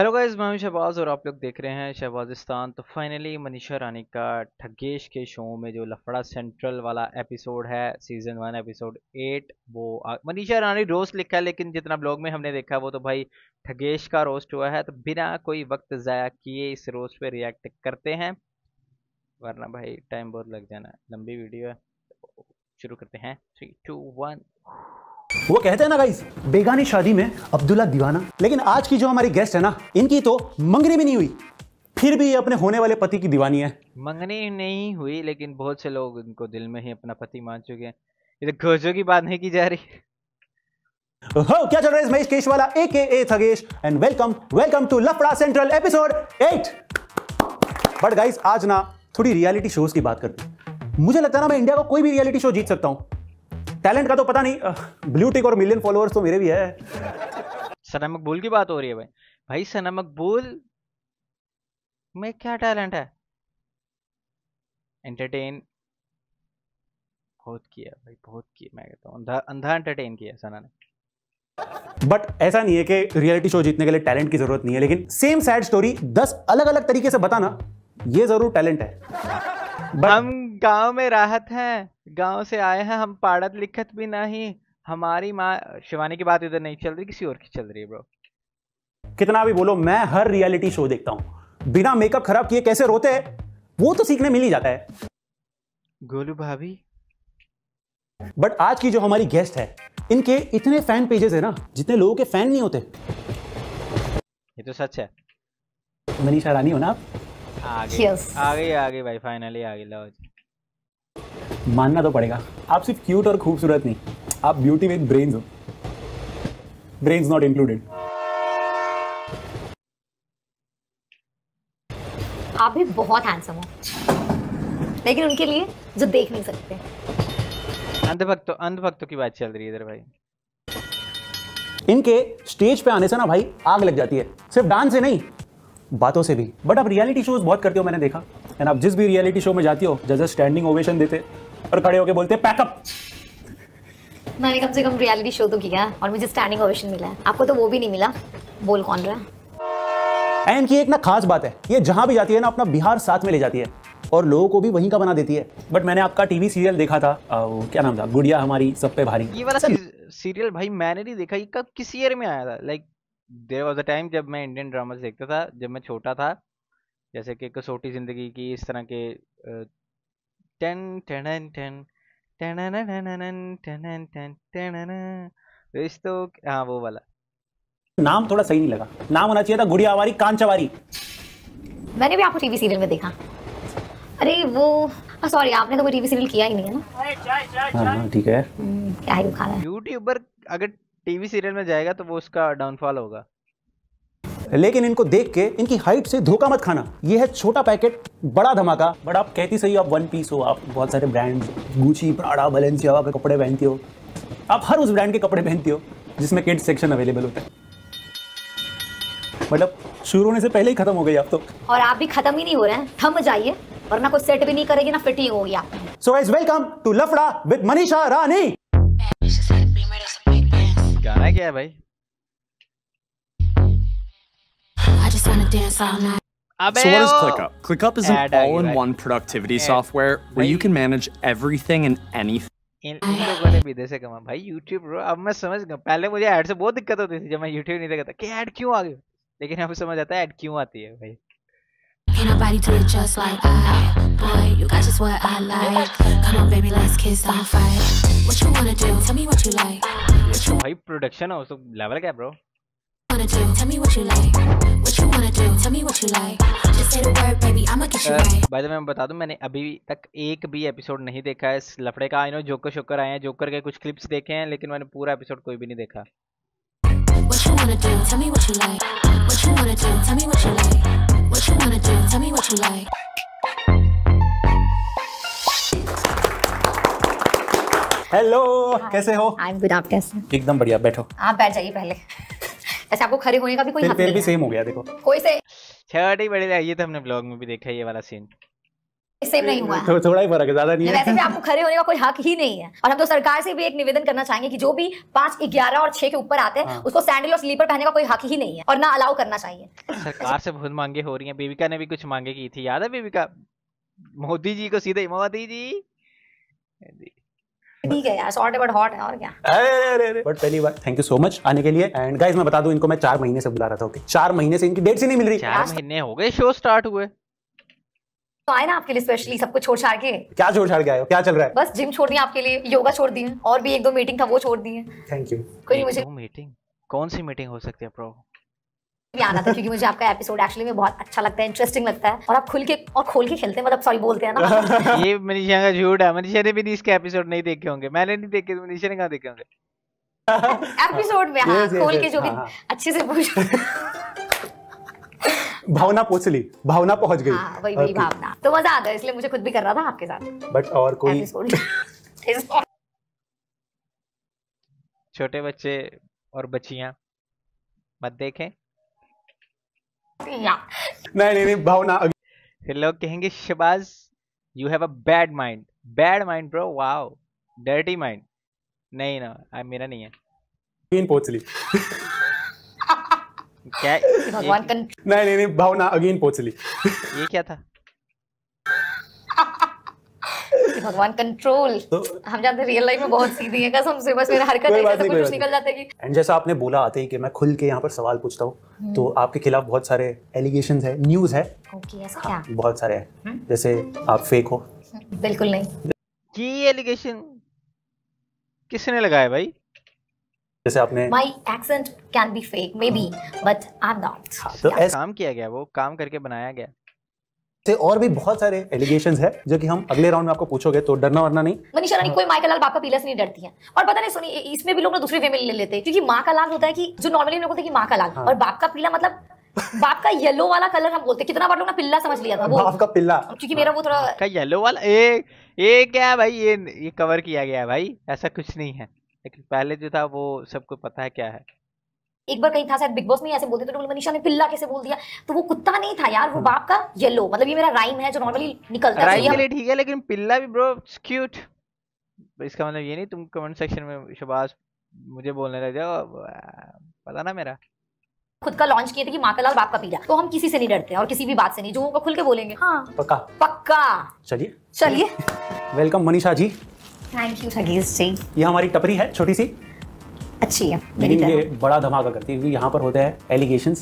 Hello guys मैं शहबाज और आप लोग देख रहे हैं शहबाजिस्तान तो फाइनली मनीषा रानी का ठगेश के शो में जो लफड़ा सेंट्रल वाला एपिसोड है सीजन वन एपिसोड एट वो मनीषा रानी रोस्ट लिखा है लेकिन जितना ब्लॉग में हमने देखा वो तो भाई ठगेश का रोस्ट हुआ है तो बिना कोई वक्त ज़ाया किए इस रोस्ट पर रिएक्ट करते हैं वरना भाई टाइम बहुत लग जाना लंबी वीडियो है शुरू करते हैं थ्री टू वन वो कहते हैं ना गाइस बेगानी शादी में अब्दुल्ला दीवाना लेकिन आज की जो हमारी गेस्ट है ना इनकी तो मंगनी भी नहीं हुई फिर भी ये अपने होने वाले पति की दीवानी है मंगनी नहीं हुई लेकिन बहुत से लोग इनको दिल में ही अपना पति मान चुके हैं ये तो घोजों की बात नहीं की जा रही हो oh, क्या चल रहा है Mahesh Keshwala A K A Thagesh and welcome welcome to Lafda central episode 8 but guys आज ना थोड़ी रियलिटी शोज की बात करते हैं मुझे लगता है ना मैं इंडिया का को कोई भी रियलिटी शो जीत सकता हूं टैलेंट का तो पता नहीं ब्लू टिक और मिलियन फॉलोअर्स तो मेरे भी है सना मकबूल की बात हो रही है भाई भाई सना मकबूल में क्या टैलेंट है एंटरटेन बहुत किया भाई बहुत किया मैं कहता हूँ अंधा एंटरटेन किया सना ने बट ऐसा नहीं है कि रियलिटी शो जीतने के लिए टैलेंट की जरूरत नहीं है लेकिन सेम सैड स्टोरी दस अलग अलग तरीके से बताना ये जरूर टैलेंट है हम गांव में राहत हैं गांव से आए हैं हम पढ़त लिखत भी नहीं हमारी माँ शिवानी की बात इधर नहीं चल रही किसी और की चल रही है ब्रो कितना भी बोलो मैं हर रियलिटी शो देखता हूँ बिना मेकअप खराब किए कैसे रोते हैं वो तो सीखने मिल ही जाता है गोलू भाभी बट आज की जो हमारी गेस्ट है इनके इतने फैन पेजेस है ना जितने लोगों के फैन नहीं होते ये तो सच है मनीषा रानी हो ना आप आ गई आ गई भाई फाइनली आ गई जी मानना तो पड़ेगा आप सिर्फ क्यूट और खूबसूरत नहीं आप ब्यूटी विद ब्रेन्स हो ब्रेन्स नॉट इंक्लूडेड आप भी बहुत हैंडसम हो लेकिन उनके लिए जो देख नहीं सकते अंधभक्तों अंधभक्तों की बात चल रही है इधर भाई इनके स्टेज पे आने से ना भाई आग लग जाती है सिर्फ डांस से नहीं बातों से भी बट आप रियलिटी शोज बहुत करते हो मैंने देखा एंड आप जिस भी रियलिटी शो में जाती हो जजेस स्टैंडिंग ओवेशन देते और खड़े होके बोलते पैकअप मैंने कम से कम रियलिटी शो तो किया और मुझे स्टैंडिंग ओवेशन मिला आपको तो वो भी नहीं मिला बोल कौन रहा एंड की एक ना खास बात है ये जहां भी जाती है ना अपना बिहार साथ में ले जाती है और लोगों को भी वहीं का बना देती है बट मैंने आपका टीवी सीरियल देखा था आ, वो क्या नाम था गुड़िया हमारी सब पे भारी ये वाला सीरियल भाई मैंने नहीं देखा ये कब किस ईयर में आया था like there was a time जब मैं इंडियन ड्रामास देखता था जब मैं छोटा था जैसे कि कसौटी ज़िंदगी की इस तरह के टन टन टन रिश्तों हाँ वो वाला नाम थोड़ा सही नहीं लगा नाम होना चाहिए था गुड़ियावारी कांचावारी मैंने भी आपको टीवी सीरियल में देखा अरे वो सॉरी आपने तो कोई टीवी सीरियल किया ही नहीं है ना हाँ, हाँ, ठीक है हम्म, क्या ही खाना यूट्यूबर अगर टीवी सीरियल में जाएगा तो वो उसका डाउनफॉल होगा लेकिन इनको देख के इनकी हाइट से धोखा मत खाना ये है छोटा पैकेट बड़ा धमाका बट आप कहती सही आप वन पीस हो आप बहुत सारे ब्रांड गुची प्राड़ा बलेंसियावा के कपड़े पहनती हो आप हर उस ब्रांड के कपड़े पहनती हो जिसमें किड सेक्शन अवेलेबल होता है मतलब शुरू होने से पहले ही खत्म हो गई आप तो और आप भी खत्म ही नहीं हो रहे हैं थम जाइए वरना कुछ सेट भी नहीं करेगी ना फिटिंग होगी आप so guys welcome to Lafda with Manisha Rani गाना क्या है भाई wanna dance all night. So what is ClickUp? ClickUp is an all-in-one productivity software where you can manage everything and anything. YouTube YouTube नहीं देखा था कि ऐड क्यों I Come What bro Wanna do? Tell me what you like भाई uh, मैं बता दूं मैंने अभी तक एक भी एपिसोड नहीं देखा है इस लफड़े का आई नो जोकर शोकर आए हैं जोकर के कुछ क्लिप्स देखे हैं लेकिन मैंने पूरा एपिसोड कोई भी नहीं देखा हेलो कैसे हो आई एम गुड आप कैसे एकदम बढ़िया बैठो आप बैठ जाइए पहले ऐसे आपको खड़े होने का भी कोई फिर, फिर भी सेम हो गया देखो कोई से छठ ही बड़े ये तो हमने ब्लॉग में भी देखा ये वाला सीन सेम नहीं हुआ तो थोड़ा ही फर्क ज्यादा नहीं है वैसे भी आपको खड़े होने का कोई हक ही नहीं है और हम तो सरकार से भी एक निवेदन करना चाहेंगे कि जो भी पांच ग्यारह और छह के ऊपर आते हैं हाँ। उसको सैंडल और स्लीपर पहनने का कोई हक ही नहीं है और ना अलाउ करना चाहिए सरकार से बहुत मांगे हो रही है बीबिका ने भी कुछ मांगे की थी याद है बीबिका मोदी जी को सीधे मोदी जी ठीक है यार हॉट है और क्या अरे बट पहली बार थैंक यू सो मच आने के लिए एंड गाइस मैं बता दूं इनको मैं चार महीने से बुला रहा था ओके चार महीने से इनकी डेट्स ही नहीं मिल रही चार महीने हो गए शो स्टार्ट हुए तो आए ना आपके लिए स्पेशली सबको छोड़ छाड़ के क्या छोड़ छाड़ के आयो क्या चल रहा है बस जिम छोड़ दिया आपके लिए योगा छोड़ दिए और भी एक दो मीटिंग था वो छोड़ दिए थैंक यू कोई मुझे मीटिंग कौन सी मीटिंग हो सकती है प्रो भी आना था क्योंकि मुझे आपका एपिसोड एक्चुअली में बहुत अच्छा लगता है इंटरेस्टिंग लगता है और आप खुल के और खोल के खेलते हैं मतलब सॉरी बोलते हैं ना ये मनीषा का झूठ है मनीषा ने भी नहीं इसके एपिसोड नहीं देखे होंगे मैंने नहीं देखे तो मनीषा ने कहा देखे होंगे एपिसोड में हाँ खोल के जो भी हाँ, हाँ। अच्छे से पूछ भावना पहुंच ली भावना पहुंच गई हाँ, वही वही भावना तो मजा आ गया इसलिए मुझे खुद भी कर रहा था आपके साथ बट और कोई छोटे बच्चे और बच्चियां मत देखें नहीं नहीं नहीं भावना फिर लोग कहेंगे Shahbaz you have a bad mind bad mind bro wow dirty mind नहीं ना आई मेरा नहीं है तीन ली क्या भगवान नहीं नहीं नहीं भावना अगेन ली ये क्या था भगवान कंट्रोल तो, हम जानते रियल लाइफ में बहुत सीधी है कसम से बस मेरा हरकत ऐसे सब कुछ निकल जाता है एंड जैसा आपने बोला आते ही कि मैं खुल के यहाँ पर सवाल पूछता हूँ हम्म। तो आपके खिलाफ बहुत सारे एलिगेशन है न्यूज है ओके ऐसा हाँ, क्या बहुत सारे है हम्म। जैसे आप फेक हो बिल्कुल नहीं ये एलिगेशन किसने लगाया भाई जैसे आपने my accent can be fake may be but I am not तो ऐसा काम किया गया वो काम करके बनाया गया से और भी बहुत सारे एलिगेशन है जो कि हम अगले राउंड में आपको पूछोगे तो डरना वरना नहीं मनीषा रानी कोई माँ का लाल बाप का पीला से नहीं डरती है और पता नहीं सुनिए इसमें भी लोग ना दूसरे वे ले लेते हैं क्योंकि माँ का लाल होता है कि जो नॉर्मली लोग माँ का लाल हाँ। और बाप का पीला मतलब बाप का येलो वाला कलर हम बोलते कितना बार लोग ना पिल्ला समझ लिया था वो बाप का पिल्ला क्योंकि मेरा वो थोड़ा येलो वाला ये ये क्या भाई ये ये कवर किया गया भाई ऐसा कुछ नहीं है लेकिन पहले जो था वो सबको पता है क्या है एक बार कहीं था शायद बिग बॉस में ऐसे बोलते थे तो मनीषा ने पिल्ला कैसे बोल दिया तो वो कुत्ता नहीं था यार वो बाप का येलो मतलब ये मेरा राइम है जो नॉर्मली निकलता है तो ठीक है लेकिन पिल्ला भी ब्रो क्यूट इसका मतलब ये नहीं तुम कमेंट सेक्शन में शबाज मुझे बोलने लग जाओ पता ना मेरा खुद का लॉन्च किए थे कि माँ का लाल बाप का पीला तो हम किसी से नहीं डरते और किसी भी बात से नहीं जो खुल के बोलेंगे हाँ पक्का पक्का चलिए चलिए welcome Manisha ji thank you Sagheer ji ये हमारी टपरी है छोटी सी अच्छी है लेकिन ये बड़ा धमाका करती है यहाँ पर होता है एलिगेशन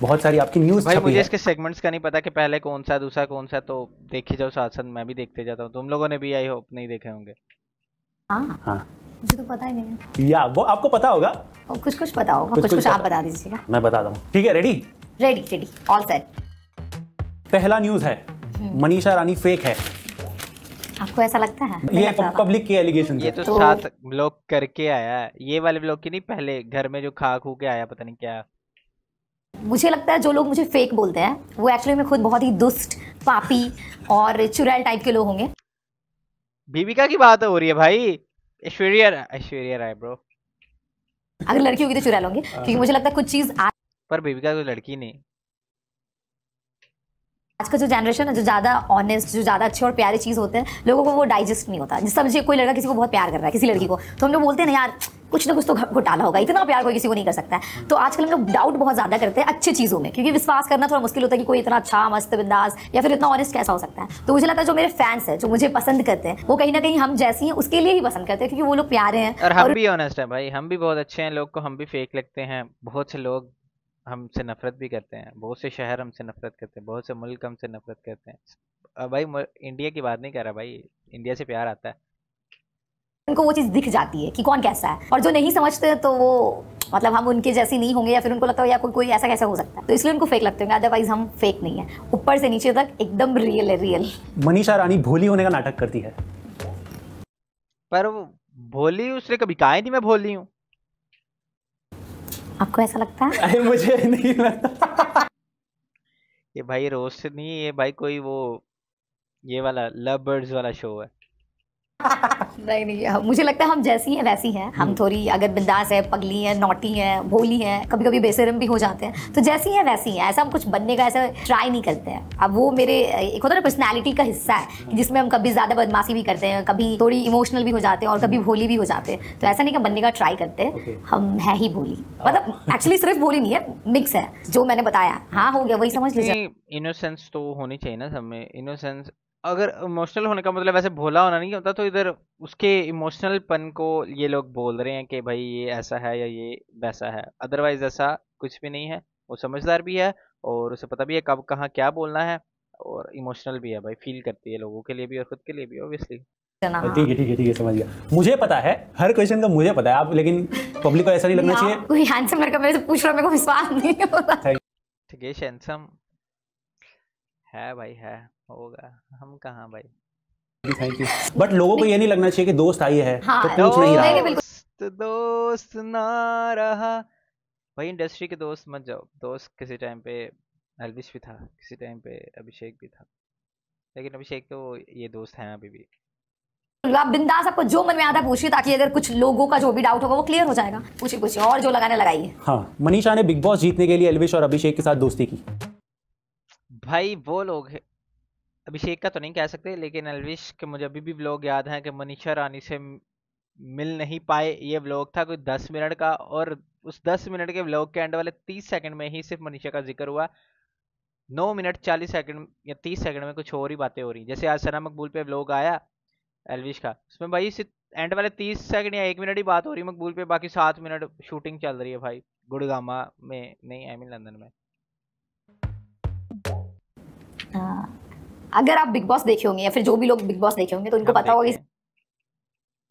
बहुत सारी आपकी न्यूज भाई मुझे इसके सेगमेंट्स का नहीं पता कि पहले कौन सा दूसरा कौन सा तो देखे जाओ साथ साथ मैं भी देखते जाता हूँ तुम लोगों ने भी आई होप नहीं देखे होंगे हाँ। हाँ। तो पता ही नहीं वो आपको पता होगा कुछ कुछ पता होगा कुछ कुछ, कुछ आप बता दीजिएगा मैं बता दूँ ठीक है ready ready ready all set पहला न्यूज है हम्म। मनीषा रानी फेक है आपको ऐसा लगता है ये पब्लिक की एलिगेशन ये तो, तो साथ ब्लॉक करके आया ये वाले ब्लॉक की नहीं पहले घर में जो खा खू के आया पता नहीं क्या मुझे लगता है जो लोग मुझे फेक बोलते हैं वो एक्चुअली में खुद बहुत ही दुष्ट पापी और चुड़ैल टाइप के लोग होंगे बीबिका की बात हो रही है भाई ऐश्वर्या ऐश्वर्या राय ब्रो अगर लड़की होगी तो चुड़ैल होंगे हाँ। क्योंकि मुझे लगता है कुछ चीज पर बीबिका तो लड़की नहीं आज का जो जनरेशन है जो ज़्यादा ऑनेस्ट जो ज़्यादा अच्छे और प्यारे चीज़ होते हैं लोगों को वो डाइजेस्ट नहीं होता जिस समझिए कोई लड़का किसी को बहुत प्यार कर रहा है किसी लड़की को तो हम लोग बोलते हैं यार कुछ ना कुछ तो घोटाला होगा इतना प्यार कोई किसी को नहीं कर सकता है तो आजकल हम लोग डाउट बहुत ज़्यादा करते हैं अच्छी चीज़ों में क्योंकि विश्वास करना थोड़ा मुश्किल होता है कि कोई इतना अच्छा मस्त बिंदास या फिर इतना ऑनेस्ट कैसा हो सकता है तो मुझे लगता है जो मेरे फैंस है जो मुझे पसंद करते हैं वो कहीं ना कहीं हम जैसी है उसके लिए ही पसंद करते हैं क्योंकि वो लोग प्यारे हैं और हम और... भी ऑनेस्ट है भाई हम भी बहुत अच्छे हैं लोग को हम भी फेक लगते हैं बहुत से लोग हमसे नफरत भी करते हैं बहुत से शहर हमसे नफरत करते हैं बहुत से मुल्क हमसे नफरत करते हैं भाई इंडिया की बात नहीं कर रहा भाई इंडिया से प्यार आता है उनको वो चीज़ दिख जाती है कि कौन कैसा है और जो नहीं समझते तो वो मतलब हम उनके जैसे नहीं होंगे या फिर उनको लगता है या कोई कोई ऐसा कैसा हो सकता है तो इसलिए उनको फेक लगते होंगे अदरवाइज हम फेक नहीं है ऊपर से नीचे तक एकदम रियल है रियल मनीषा रानी भोली होने का नाटक करती है पर भोली उसने कभी कहा नहीं मैं भोली हूँ आपको ऐसा लगता है अरे मुझे नहीं लगता ये भाई रोस्ट नहीं ये भाई कोई वो ये वाला लव बर्ड्स वाला शो है नहीं नहीं हाँ, मुझे लगता है हम जैसी हैं वैसी हैं हम हम्म। थोड़ी अगर बिंदास है पगली हैं नोटी हैं भोली हैं कभी कभी बेसरम भी हो जाते हैं तो जैसी हैं वैसी हैं ऐसा हम कुछ बनने का ऐसा ट्राई नहीं करते हैं अब वो मेरे एक होता है ना पर्सनैलिटी का हिस्सा है जिसमें हम कभी ज़्यादा बदमाशी भी करते हैं कभी थोड़ी इमोशनल भी हो जाते हैं और कभी भोली भी हो जाते हैं तो ऐसा नहीं कि बनने का ट्राई करते हम है ही भोली मतलब एक्चुअली सिर्फ भोली नहीं है मिक्स है जो मैंने बताया हाँ हो गया वही समझ लीजिए इनोसेंस तो होनी चाहिए ना सब में इनोसेंस अगर इमोशनल होने का मतलब वैसे भोला होना नहीं होता तो इधर उसके इमोशनल पन को ये लोग बोल रहे हैं कि भाई ये ऐसा है या ये वैसा है अदरवाइज ऐसा कुछ भी नहीं है वो समझदार भी है और उसे पता भी है कब कहाँ क्या बोलना है और इमोशनल भी है भाई फील करती है लोगों के लिए भी और खुद के लिए भी ऑब्वियसली ठीक है ठीक है ठीक है समझ गया मुझे पता है हर क्वेश्चन का मुझे पता है आप लेकिन पब्लिक को ऐसा नहीं लगना चाहिए कोई मेरे का मेरे से पूछ रहा मेरे को विश्वास नहीं होता ठीक है हैंडसम है भाई है होगा हम कहा भाई थैंक यू बट लोगों को ये नहीं लगना चाहिए कि दोस्त आई है तो हाँ, पूछ नहीं रहा दोस्त दोस्त ना रहा भाई इंडस्ट्री के दोस्त मत जाओ दोस्त किसी टाइम पे अलविश भी था किसी टाइम पे अभिषेक भी था लेकिन अभिषेक तो ये दोस्त है अभी भी तो बिंदास आपको जो मन में आता है पूछिए ताकि अगर कुछ लोगों का जो भी डाउट होगा वो क्लियर हो जाएगा पूछिए पूछिए और जो लगाने लगाइए हाँ मनीषा ने बिग बॉस जीतने के लिए एलविश और अभिषेक के साथ दोस्ती की भाई वो लोग अभिषेक का तो नहीं कह सकते लेकिन अलविश के मुझे अभी भी ब्लॉग याद है कि मनीषा रानी से मिल नहीं पाए ये ब्लॉग था कोई दस मिनट का और उस दस मिनट के ब्लॉग के एंड वाले तीस सेकंड में ही सिर्फ मनीषा का जिक्र हुआ नौ मिनट चालीस सेकंड या तीस सेकंड में कुछ और ही बातें हो रही जैसे आज सना मकबूल पे ब्लॉग आया एलविश का उसमें भाई सिर्फ एंड वाले तीस सेकंड या एक मिनट ही बात हो रही मकबूल पे बाकी सात मिनट शूटिंग चल रही है भाई गुड़गामा में नहीं आई मीन लंदन में अगर आप बिग बॉस देखे होंगे या फिर जो भी लोग बिग बॉस देखे होंगे तो उनको पता होगा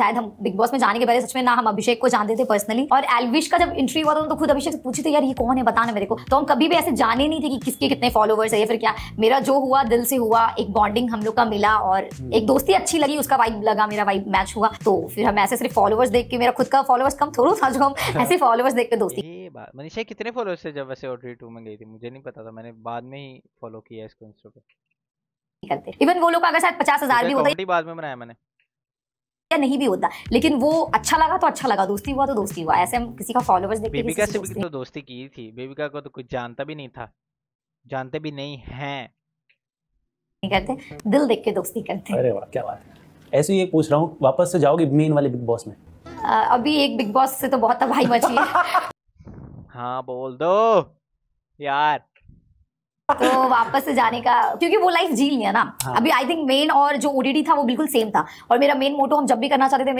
शायद हम बिग बॉस में जाने के पहले सच में ना हम अभिषेक को जानते थे पर्सनली और एलविश का जब इंट्री हुआ था तो, तो खुद अभिषेक से पूछी थी यार ये कौन है बताना मेरे को तो हम कभी भी ऐसे जाने नहीं थे कि किसके कितने फॉलोवर्स है फिर क्या मेरा जो हुआ दिल से हुआ एक बॉन्डिंग हम लोग का मिला और हम्म। एक दोस्ती अच्छी लगी उसका वाइब लगा मेरा वाइब मैच हुआ तो फिर हम ऐसे सिर्फ फॉलोवर्स देख के मेरा खुद का फॉलोवर्स कम थोड़ा था जो हम ऐसे फॉलोवर्स देख के दोस्ती मनीषा कितने फॉलोअर्स थे जब वैसे ऑडिटरी में गई थी मुझे नहीं पता था मैंने बाद में ही फॉलो किया इसको इंस्टा पे करते इवन वो लोग अगर शायद पचास हजार भी होता बाद में बनाया मैंने या नहीं भी होता लेकिन वो अच्छा लगा तो अच्छा लगा दोस्ती हुआ तो दोस्ती हुआ ऐसे हम किसी का फॉलोवर्स देख बेबिका से भी तो दोस्ती की थी बेबिका को तो कुछ जानता भी नहीं था जानते भी नहीं हैं नहीं करते दिल देख के दोस्ती करते अरे वाह क्या बात है ऐसे ही पूछ रहा हूँ वापस से जाओगे मेन वाले बिग बॉस में आ, अभी एक बिग बॉस से तो बहुत तबाही मची है हाँ बोल दो यार तो वापस से जाने का क्योंकि वो लाइफ जी लिया ना हाँ. अभी आई थिंक मेन और जो ओडीडी था वो बिल्कुल सेम था और मेरा मेन मोटो हम जब भी करना चाहते थे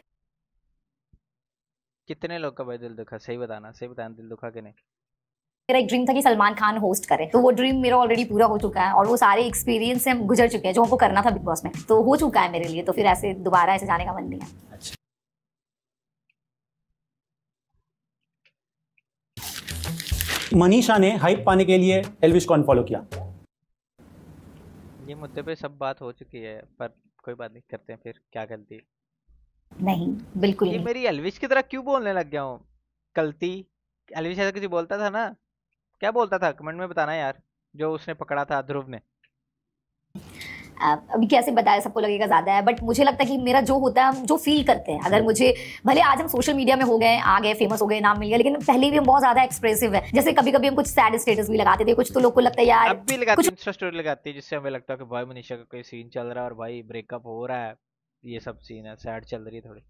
कितने लोग का भाई दिल दुखा सही बताना सही बताना दिल दुखा कि नहीं मेरा एक ड्रीम था कि सलमान खान होस्ट करे तो वो ड्रीम मेरा ऑलरेडी पूरा हो चुका है और वो सारे एक्सपीरियंस से हम गुजर चुके हैं जो हमको करना था बिग बॉस में तो हो चुका है मेरे लिए तो फिर ऐसे दोबारा ऐसे जाने का मन नहीं है मनीषा ने हाइप पाने के लिए एलविश को अनफॉलो किया ये मुद्दे पे सब बात हो चुकी है पर कोई बात नहीं करते हैं फिर क्या गलती नहीं बिल्कुल ये नहीं। मेरी एलविश की तरह क्यों बोलने लग गया हूँ गलती एलविश ऐसा किसी बोलता था ना क्या बोलता था कमेंट में बताना यार जो उसने पकड़ा था ध्रुव ने अभी कैसे बताया सबको लगेगा ज़्यादा है बट मुझे लगता है कि मेरा जो होता है हम जो फील करते हैं अगर मुझे भले आज हम सोशल मीडिया में हो गए आ गए फेमस हो गए नाम मिल गया लेकिन पहले भी हम बहुत ज़्यादा एक्सप्रेसिव है जैसे कभी कभी हम कुछ सैड स्टेटस भी लगाते थे कुछ तो लोग को लगता है यार कुछ स्टोरी लगाते हैं जिससे हमें लगता है कि भाई मनीषा का कोई सीन चल रहा है और भाई ब्रेकअप हो रहा है ये सब सीन है सैड चल रही है थोड़ी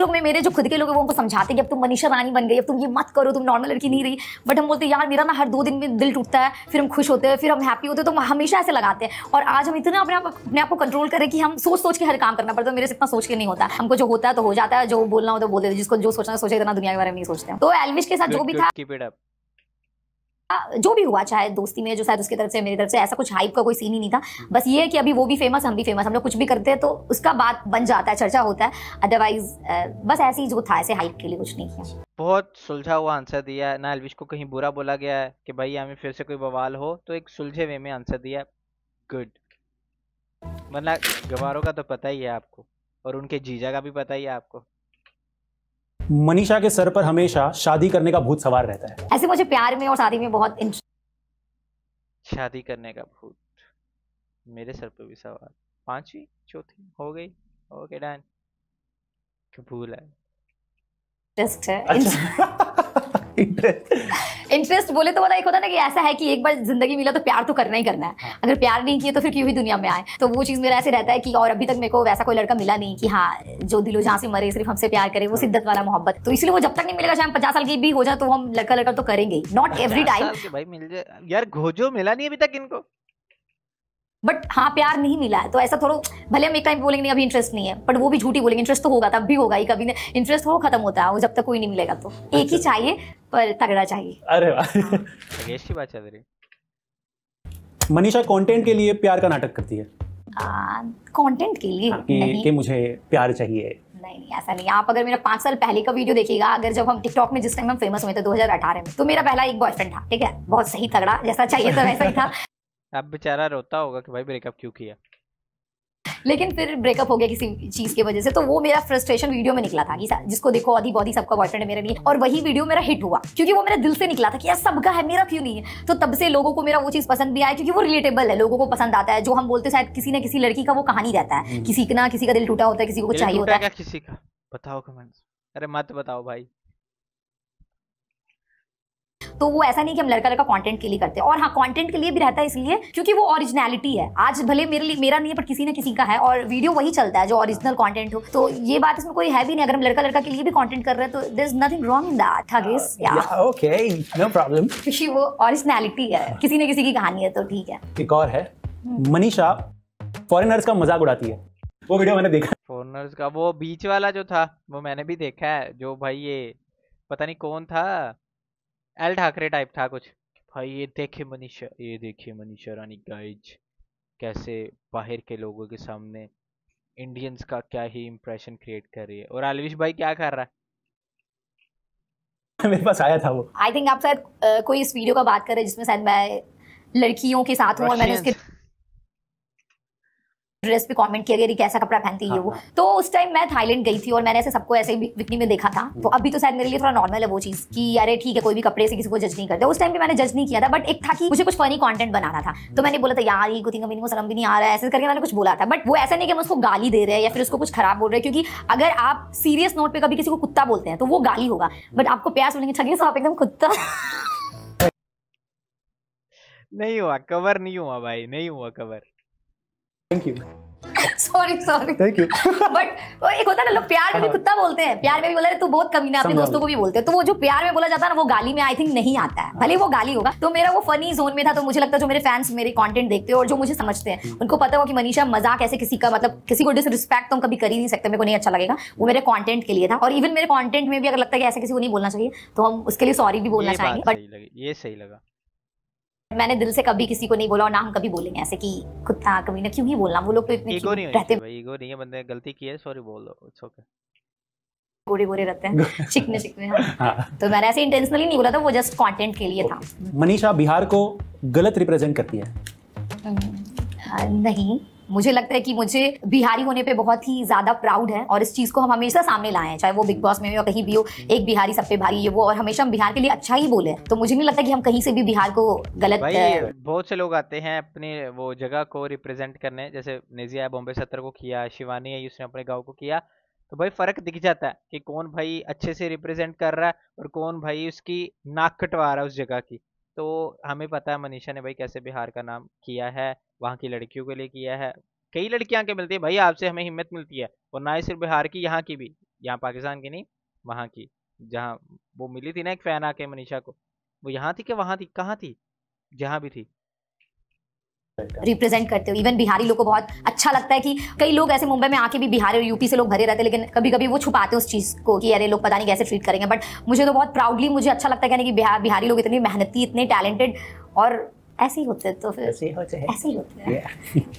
लोग में मेरे जो खुद के लोग वो उनको समझाते कि अब तुम मनीषा रानी बन गई अब तुम ये मत करो तुम नॉर्मल लड़की नहीं रही बट हम बोलते यार मेरा ना हर दो दिन में दिल टूटता है फिर हम खुश होते हैं फिर हम हैप्पी होते हैं तो हम हमेशा ऐसे लगाते हैं और आज हम इतना अपने आप अपने आप को कंट्रोल करें कि हम सोच सोच के हर काम करना पड़ता है तो मेरे से इतना सोच के नहीं होता हमको जो होता है तो हो जाता है जो बोलना हो तो बोलते जिसको जो सोचना सोचे इतना दुनिया के बारे में नहीं सोचते तो एलविश के साथ जो भी था जो भी हुआ चाहे दोस्ती में जो शायद उसकी तरफ से मेरी तरफ से ऐसा कुछ हाइप का कोई सीन ही नहीं था बस ये है कि अभी वो भी फेमस हम भी फेमस हम लोग कुछ भी करते हैं तो उसका बात बन जाता है चर्चा होता है अदरवाइज बस ऐसे ही जो था ऐसे हाइप के लिए कुछ नहीं किया बहुत सुलझा हुआ आंसर दिया है ना एलविश को कहीं बुरा बोला गया है कि भाई हमें फिर से कोई बवाल हो तो एक सुलझे वे में आंसर दिया गुड वरना गवारों का तो पता ही है आपको और उनके जीजा का भी पता ही है आपको मनीषा के सर पर हमेशा शादी करने का भूत सवार रहता है ऐसे मुझे प्यार में और शादी में बहुत शादी करने का भूत मेरे सर पर भी सवार पांचवी चौथी हो गई ओके डन कबूल है अच्छा इंटरेस्ट बोले तो मतलब एक होता ना कि ऐसा है कि एक बार जिंदगी मिला तो प्यार तो करना ही करना है हाँ। अगर प्यार नहीं किया तो फिर क्यों ही दुनिया में आए तो वो चीज़ मेरा ऐसे रहता है कि और अभी तक मेरे को वैसा कोई लड़का मिला नहीं कि हाँ जो दिलो जहाँ से मरे सिर्फ हमसे प्यार करे वो सिद्धत हाँ। वाला मोहब्बत तो इसलिए वो जब तक नहीं मिलेगा चाहे पचास साल की भी हो जाए तो हम लड़का लड़का तो करेंगे नॉट एवरी टाइम भाई मिल जाए यार घोजो मिला नहीं अभी तक इनको बट हाँ प्यार नहीं मिला है तो ऐसा थोड़ा भले हम एक टाइम बोलेंगे नहीं अभी इंटरेस्ट नहीं है बट वो भी झूठी बोलेंगे इंटरेस्ट तो होगा तब भी होगा ही कभी नहीं इंटरेस्ट हो खत्म होता है वो जब तक कोई नहीं मिलेगा तो एक ही अच्छा। चाहिए पर तगड़ा चाहिए अरे वाह हाँ। बात चल रही मनीषा कंटेंट के लिए प्यार का नाटक करती है कंटेंट के लिए हाँ, नहीं कि मुझे प्यार चाहिए नहीं नहीं ऐसा नहीं आप अगर मेरा पांच साल पहले का वीडियो देखिएगा अगर जब हम टिकटॉक में जिस टाइम हम फेमस हुए थे 2018 में तो मेरा पहला एक बॉयफ्रेंड था ठीक है बहुत सही तगड़ा जैसा चाहिए था वैसा ही था अब बेचारा रोता होगा कि भाई ब्रेकअप क्यों किया लेकिन फिर ब्रेकअप हो गया किसी चीज की वजह से तो वो मेरा फ्रस्ट्रेशन वीडियो में निकला था कि जिसको देखो आधी बॉडी सबका बॉयफ्रेंड है मेरे लिए और वही वीडियो मेरा हिट हुआ क्योंकि वो मेरे दिल से निकला था कि यार सबका है मेरा क्यों नहीं है तो तब से लोगों को मेरा वो चीज पसंद भी आया क्योंकि वो रिलेटेबल है लोगों को पसंद आता है जो हम बोलते शायद किसी ना किसी लड़की का वो कहानी रहता है हम्म। किसी का किसी का दिल टूटा होता है किसी को चाहिए होता है किसी का बताओ कमेंट्स अरे मत बताओ भाई तो वो ऐसा नहीं कि हम लड़का लड़का कंटेंट के लिए करते हैं और हाँ कंटेंट के लिए भी रहता है इसलिए क्योंकि वो ओरिजिनलिटी है आज भले मेरे लिए मेरा नहीं है पर किसी ना किसी का है और वीडियो वही चलता है जो ओरिजिनल कंटेंट हो तो ये बात इसमें कोई है भी नहीं अगर हम लड़का लड़का के लिए भी कॉन्टेंट कर रहे हैं तो there is nothing wrong in that okay no problem क्योंकि वो ओरिजिनलिटी है किसी ना किसी की कहानी है तो ठीक है एक और है मनीषा फॉरेनर्स का मजाक उड़ाती है वो वीडियो मैंने देखा फॉरेनर्स का वो बीच वाला जो था वो मैंने भी देखा है जो भाई ये पता नहीं कौन था एल ठाकरे टाइप था कुछ भाई ये देखे मनीषा ये देखिए मनीषा रानी गाइज कैसे बाहर के लोगों के सामने इंडियंस का क्या ही इम्प्रेशन क्रिएट कर रही है और आलविश भाई क्या कर रहा है मेरे पास आया था वो आई थिंक आप शायद कोई इस वीडियो का बात कर रहे हैं जिसमें शायद मैं लड़कियों के साथ हूँ और मैंने उसके ड्रेस पे कमेंट किया गया कैसा कपड़ा पहनती है हाँ, वो हाँ. तो उस टाइम मैं थाईलैंड गई थी और मैंने ऐसे सबको ऐसे विकनी में देखा था तो हम्म। अभी तो शायद मेरे लिए थोड़ा नॉर्मल है वो चीज कि अरे ठीक है कोई भी कपड़े से किसी को जज नहीं करता उस टाइम भी मैंने जज नहीं किया था बट एक था कि मुझे कुछ फनी कॉन्टेंट बनाना था तो हम्म। मैंने बोला था यार ये कुतिंग को शर्म भी नहीं आ रहा है ऐसे करके मैंने कुछ बोला था बट वो ऐसा नहीं कि हम उसको गाली दे रहे हैं या फिर उसको कुछ खराब बोल रहे हैं क्योंकि अगर आप सीरियस नोट पे कभी किसी को कुत्ता बोलते हैं तो वो गाली होगा बट हम्म। आपको प्यास बोलेंगे ठगी साहब एकदम कुत्ता नहीं हुआ कवर नहीं हुआ भाई नहीं हुआ cover thank you sorry sorry thank you but एक होता है ना लोग प्यार में भी हाँ। कुत्ता बोलते हैं प्यार में भी बोला तू तो बहुत ना अपने दोस्तों को भी बोलते हैं तो वो जो प्यार में बोला जाता है ना वो गाली में आई थिंक नहीं आता है भले वो गाली होगा तो मेरा वो फनी जोन में था तो मुझे लगता है जो मेरे फैंस मेरे कॉन्टेंट देखते हैं और जो मुझे समझते हैं उनको पता होगा कि मनीषा मजाक ऐसे किसी का मतलब किसी को डिसरिस्पेक्ट तो हम कभी कर ही नहीं सकते मेरे को नहीं अच्छा लगेगा वो मेरे कॉन्टेंट के लिए था और इवन मेरे कॉन्टेंट में भी अगर लगता है कि ऐसे किसी को नहीं बोलना चाहिए तो हम उसके लिए सॉरी भी बोलना चाहेंगे बट ये सही लगा मैंने दिल से कभी किसी को नहीं बोला और ना हम कभी बोलेंगे ऐसे कि कुत्ता कभी ना क्यों ही बोलना वो लोग तो इतने ईगो नहीं रहते भाई ईगो नहीं है बंदे गलती की है सॉरी बोल दो इट्स ओके गोरे गोरे रहते हैं चिकने चिकने हां हाँ। तो मैंने ऐसे इंटेंशनली नहीं बोला था वो जस्ट कंटेंट के लिए था मनीषा बिहार को गलत रिप्रेजेंट करती है हम्म, हाँ, नहीं मुझे लगता है कि मुझे बिहारी होने पे बहुत ही ज्यादा प्राउड है और इस चीज को हम हमेशा सामने लाए हैं चाहे वो बिग बॉस में हो कहीं भी हो एक बिहारी सब पे भारी है वो और हमेशा हम बिहार के लिए अच्छा ही बोले तो मुझे नहीं लगता कि हम कहीं से भी बिहार को गलत बहुत से लोग आते हैं अपने वो जगह को रिप्रेजेंट करने जैसे नेजिया बॉम्बे सत्र को किया शिवानी है उसने अपने गाँव को किया तो भाई फर्क दिख जाता है कि कौन भाई अच्छे से रिप्रेजेंट कर रहा है और कौन भाई उसकी नाक कटवा रहा है उस जगह की तो हमें पता है मनीषा ने भाई कैसे बिहार का नाम किया है वहाँ की लड़कियों के लिए किया है कई लड़कियाँ के मिलती है भाई आपसे हमें हिम्मत मिलती है और ना ही सिर्फ बिहार की यहाँ की भी यहाँ पाकिस्तान की नहीं वहाँ की जहाँ वो मिली थी ना एक फैन आके मनीषा को वो यहाँ थी कि वहाँ थी कहाँ थी जहाँ भी थी रिप्रेजेंट करते हो इवन बिहारी लोग को बहुत अच्छा लगता है कि कई लोग ऐसे मुंबई में आके भी बिहार और यूपी से लोग भरे रहते हैं लेकिन कभी कभी वो छुपाते हैं उस चीज़ को कि अरे लोग पता नहीं कैसे ट्रीट करेंगे बट मुझे तो बहुत प्राउडली मुझे अच्छा लगता है कहने की बिहार बिहारी लोग इतनी मेहनती इतने टैलेंटेड और ऐसे ही होते तो फिर ऐसे ही होते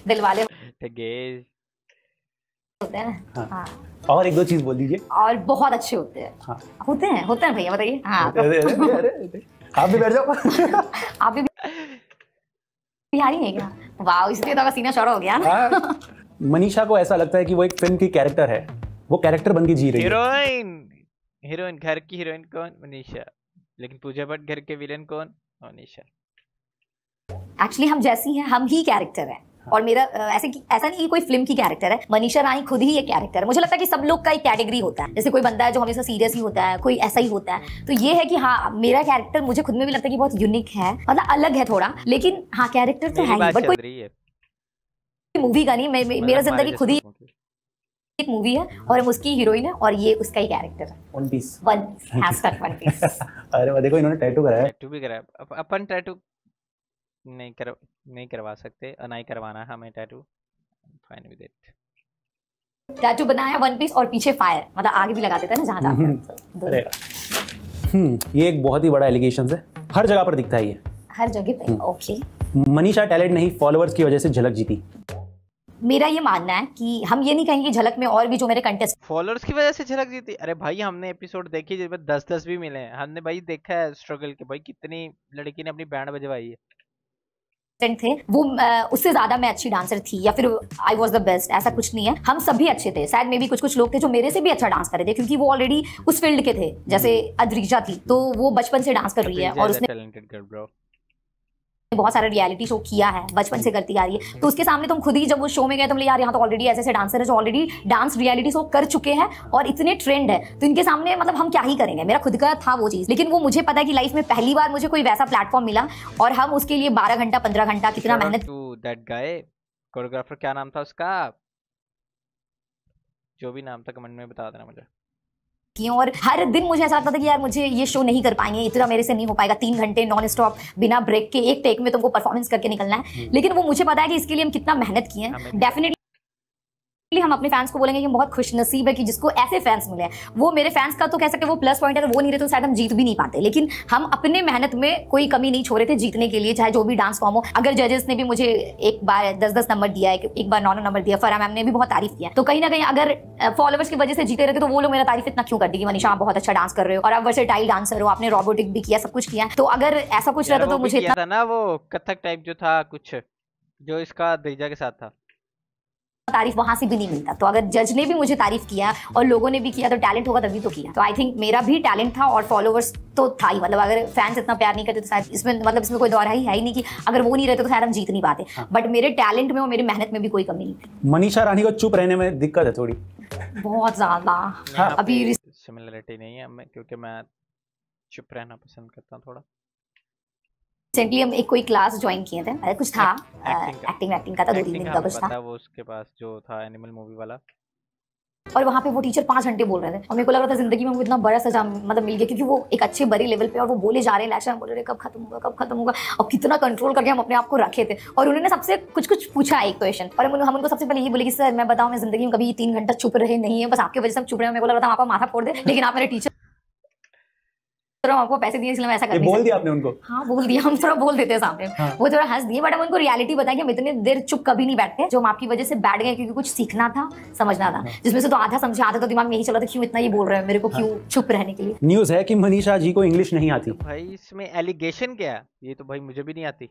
दिल वाले होते हैं हाँ।, हाँ। और एक दो चीज बोल दीजिए और बहुत अच्छे होते हैं हाँ। होते हैं होते हैं भैया बताइए हाँ आप भी बैठ जाओ आप भी बिहारी है क्या वाह इसलिए तो सीना चौड़ा हो गया ना हाँ। मनीषा को ऐसा लगता है कि वो एक फिल्म की कैरेक्टर है वो कैरेक्टर बन के जी रही है हीरोइन घर की हीरोइन कौन मनीषा लेकिन पूजा भट्ट घर के विलेन कौन मनीषा एक्चुअली हम जैसी हैं हम ही कैरेक्टर है और मेरा ऐसे ऐसा नहीं कोई फिल्म की कैरेक्टर है मनीषा रानी खुद ही एक कैरेक्टर है मुझे लगता है कि सब लोग का एक कैटेगरी होता है जैसे कोई बंदा है जो हमेशा सीरियस ही होता है कोई ऐसा ही होता है तो ये है कि हाँ मेरा कैरेक्टर मुझे खुद में भी लगता है कि बहुत यूनिक है मतलब अलग है थोड़ा लेकिन हाँ कैरेक्टर तो है बट कोई मूवी का नहीं मेरा जिंदगी खुद ही एक मूवी है और हम उसकी हीरोइन है और ये उसका ही कैरेक्टर है वन पीस वन पीस अरे देखो इन्होंने टैटू कराया टैटू भी कराया अपन टैटू नहीं कर नहीं करवा सकते अनाई करवाना है हमें tattoo fine with it tattoo बनाया वन पीस और पीछे फायर मतलब आगे भी लगा देता है ना जहाँ जाते हम्म। तो हम्म, ये एक बहुत ही बड़ा एलिगेशन है हर जगह पर दिखता है ये हर जगह पे ओके हम्म। मनीषा टैलेंट नहीं फॉलोअर्स की वजह से झलक जीती मेरा ये मानना है कि हम ये नहीं कहेंगे झलक में और भी जो मेरे कंटेस्ट फॉलोअर्स की वजह से झलक जीती अरे भाई हमने एपिसोड देखी जिसमें दस दस भी मिले हैं हमने भाई देखा है स्ट्रगल के भाई कितनी लड़की ने अपनी बैंड बजवाई है थे वो उससे ज्यादा मैं अच्छी डांसर थी या फिर आई वॉज द बेस्ट ऐसा कुछ नहीं है हम सभी अच्छे थे शायद मे भी कुछ कुछ लोग थे जो मेरे से भी अच्छा डांस कर रहे थे क्योंकि वो ऑलरेडी उस फील्ड के थे जैसे हम्म। अद्रीजा थी तो वो बचपन से डांस कर रही है और उसने बहुत सारा रियलिटी शो किया है बचपन से करती आ रही है तो उसके सामने तुम खुद ही जब वो शो में गए तुम यार यहाँ तो ऑलरेडी ऐसे ऐसे डांसर है जो ऑलरेडी डांस रियलिटी शो कर चुके हैं और इतने ट्रेंड है तो इनके सामने मतलब हम क्या ही करेंगे मेरा खुद का था वो चीज़ लेकिन वो मुझे पता है कि लाइफ में पहली बार मुझे कोई वैसा प्लेटफॉर्म मिला और हम उसके लिए बारह घंटा पंद्रह घंटा कितना मेहनत कोरियोग्राफर क्या नाम था उसका जो भी नाम था कमेंट में बता देना मुझे की और हर दिन मुझे ऐसा लगता था कि यार मुझे ये शो नहीं कर पाएंगे इतना मेरे से नहीं हो पाएगा तीन घंटे नॉन स्टॉप बिना ब्रेक के एक टेक में तुमको परफॉर्मेंस करके निकलना है हम्म। लेकिन वो मुझे पता है कि इसके लिए हम कितना मेहनत किए हैं डेफिनेटली हम अपने फैंस को बोलेंगे कि बहुत खुश नसीब है कि जिसको ऐसे फैंस मिले हैं वो मेरे फैंस का तो कह सकते वो प्लस पॉइंट है तो वो नहीं रहते तो शायद हम जीत भी नहीं पाते लेकिन हम अपने मेहनत में कोई कमी नहीं छोड़े थे जीतने के लिए चाहे जो भी डांस फॉर्म हो अगर जजेस ने भी मुझे एक बार दस दस नंबर दिया है एक बार नौ नौ नंबर दिया फरा मैम ने भी बहुत तारीफ किया तो कहीं ना कहीं अगर फॉलोवर्स की वजह से जीते रहते तो वो लोग मेरा तारीफ इतना क्यों कर कि मनीषा आप बहुत अच्छा डांस कर रहे हो और अब वैसे टाइल डांसर हो आपने रोबोटिक भी किया सब कुछ किया तो अगर ऐसा कुछ रहता तो मुझे ना वो कथक टाइप जो था कुछ जो इसका दीजा के साथ था तारीफ वहां से भी नहीं मिलता तो अगर जज ने भी मुझे तारीफ किया और लोगों ने भी किया तो टैलेंट होगा तभी तो किया तो आई थिंक मेरा भी टैलेंट था और फॉलोअर्स तो था ही मतलब अगर फैंस इतना प्यार नहीं करते तो शायद इसमें मतलब इसमें कोई दौरा ही है ही नहीं कि अगर वो नहीं रहते तो शायद हम जीत नहीं पाते बट हाँ। मेरे टैलेंट में और मेरी मेहनत में भी कोई कमी नहीं थी मनीषा रानी को चुप रहने में दिक्कत है थोड़ी बहुत ज्यादा हाँ, अभी सिमिलरिटी नहीं है मैं क्योंकि मैं चुप रहना पसंद करता हूँ थोड़ा रिसेंटली हम एक कोई क्लास ज्वाइन किए थे कुछ था एक्टिंग एक्टिंग का था तो दो तीन दिन का कुछ था वो उसके पास जो था एनिमल मूवी वाला और वहाँ पे वो टीचर पांच घंटे बोल रहे थे और मेरे को लग रहा था जिंदगी में इतना बड़ा सजा मतलब मिल गया क्योंकि वो एक अच्छे बड़े लेवल पे और वो बोले जा रहे हैं लेक्चर बोल रहे कब खत्म होगा कब खत्म होगा और कितना कंट्रोल करके हम अपने आप को रखे थे और उन्होंने सबसे कुछ कुछ पूछा एक क्वेश्चन और हम उनको सबसे पहले ये बोले कि सर मैं बताऊँ मैं जिंदगी में कभी तीन घंटा छुप रहे नहीं है बस आपकी वजह से हम छुप रहे हैं मेरे को लग रहा था आपका माथा फोड़ दे लेकिन आप मेरे टीचर तो आपको पैसे दिए इसलिए ऐसा करते बोल दिया आपने उनको हाँ बोल दिया हम थोड़ा बोल देते हैं सामने हाँ। वो थोड़ा हंस दिए बट हम उनको रियलिटी बताया कि हम इतने देर चुप कभी नहीं बैठते जो हम आपकी वजह से बैठ गए क्योंकि कुछ सीखना था समझना था हाँ। जिसमें से तो आधा समझा आधा तो दिमाग में यही चला था क्यों इतना ये बोल रहे हैं मेरे को हाँ। क्यों चुप रहने के लिए न्यूज है की मनीषा जी को इंग्लिश नहीं आती तो भाई इसमें एलिगेशन क्या है ये तो भाई मुझे भी नहीं आती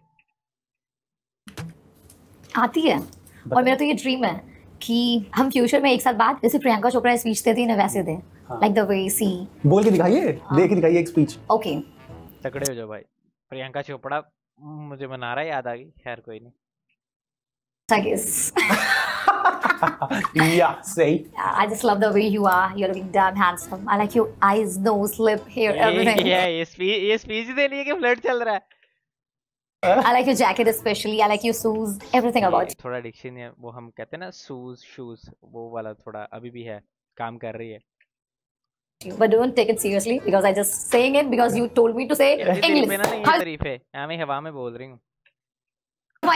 आती है और मेरा तो ये ड्रीम है कि हम फ्यूचर में एक साथ बात जैसे प्रियंका चोपड़ा स्पीच देती है ना वैसे दें लाइक द वे सी बोल के दिखाइए दे के दिखाइए एक स्पीच ओके तगड़े हो जाओ भाई प्रियंका चोपड़ा मुझे मना रहा याद आ गई खैर कोई नहीं I guess. yeah, see. Yeah, I just love the way you are. You're looking damn handsome. I like your eyes, nose, lip, hair, everything. Yeah, ये speech ये speech दे रही है कि flirt चल रहा है. I like your jacket especially. I like your shoes. Everything about you. थोड़ा diction है वो हम कहते हैं ना शूज शूज वो वाला थोड़ा अभी भी है काम कर रही है But don't take it seriously because I just saying it because you told me to say English. ना तारीफ है यहाँ मैं हवा में बोल रही हूँ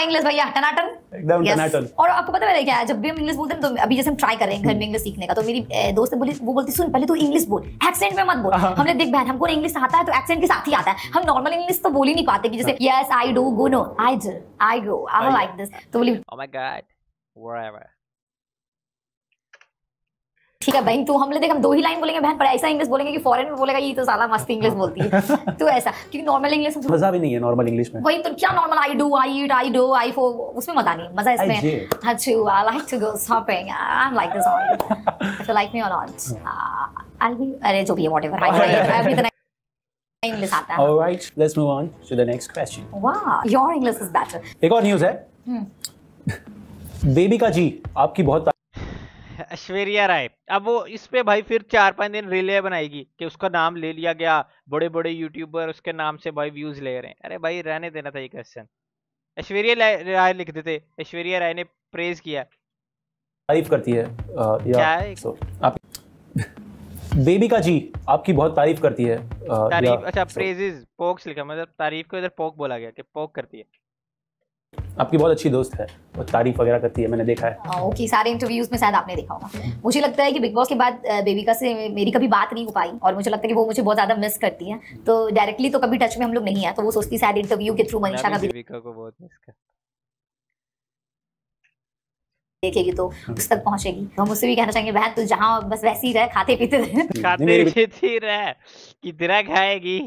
इंग्लिश भैया टनाटन एकदम yes. टनाटन और आपको पता है क्या जब भी हम इंग्लिश बोलते हैं तो अभी जैसे हम ट्राई कर रहे हैं घर में इंग्लिश सीखने का तो मेरी दोस्त ने बोली वो बोलती सुन पहले तू इंग्लिश बोल एक्सेंट में मत बोल हाँ। हमने देख बहन हमको इंग्लिश आता है तो एक्सेंट के साथ ही आता है हम नॉर्मल इंग्लिश तो बोल ही नहीं पाते कि जैसे yes I do go no I I go I like this तो बोली oh oh my God wherever ठीक है बहन तू हम ले देख हम दो ही लाइन बोलेंगे बहन पर ऐसा इंग्लिश बोलेंगे कि फॉरेन में बोलेगा ये तो साला मस्त इंग्लिश बोलती है तो ऐसा क्योंकि नॉर्मल इंग्लिश में मजा भी नहीं है नॉर्मल इंग्लिश में वही तो क्या normal I do I eat I do I foe उसमें मजा नहीं मजा इसमें अच्छा I like to go shopping I am like this all if you like me और नॉट आई बी अरे जो भी व्हाटएवर आई एवरीथिंग इंग्लिश आता है alright let's move on to the next question वाह योर इंग्लिश इज बेटर एक और news है हम्म। बेबी का जी आपकी बहुत ऐश्वर्या राय अब वो इस पे भाई फिर चार पांच दिन रिले बनाएगी कि उसका नाम ले लिया गया बड़े बड़े यूट्यूबर उसके नाम से भाई व्यूज ले रहे हैं अरे भाई रहने देना था ये क्वेश्चन ऐश्वर्या राय लिख देते ऐश्वर्या राय ने प्रेज किया तारीफ करती है आ, क्या है आप बेबी का जी आपकी बहुत तारीफ करती है आ, तारीफ अच्छा प्रेजेस पोक्स लिखा मतलब तारीफ को इधर पोक बोला गया कि पोक करती है आपकी बहुत अच्छी दोस्त है और तारीफ वगैरह करती है मैंने देखा है ओके हाँ, सारे इंटरव्यूज में शायद आपने देखा होगा मुझे लगता है कि बिग बॉस के बाद बेबिका से मेरी कभी बात नहीं हो पाई और मुझे लगता है कि वो मुझे बहुत ज्यादा मिस करती है तो डायरेक्टली तो कभी टच में हम लोग नहीं है तो वो सोचती शायद इंटरव्यू के थ्रू मनीषा का बेबिका को बहुत मिस करती देखेगी तो उस तक पहुंचेगी तो हम उससे भी कहना चाहेंगे बहन तू जहाँ बस वैसी रहे खाते पीते रहे खाते पीते रहे कितना खाएगी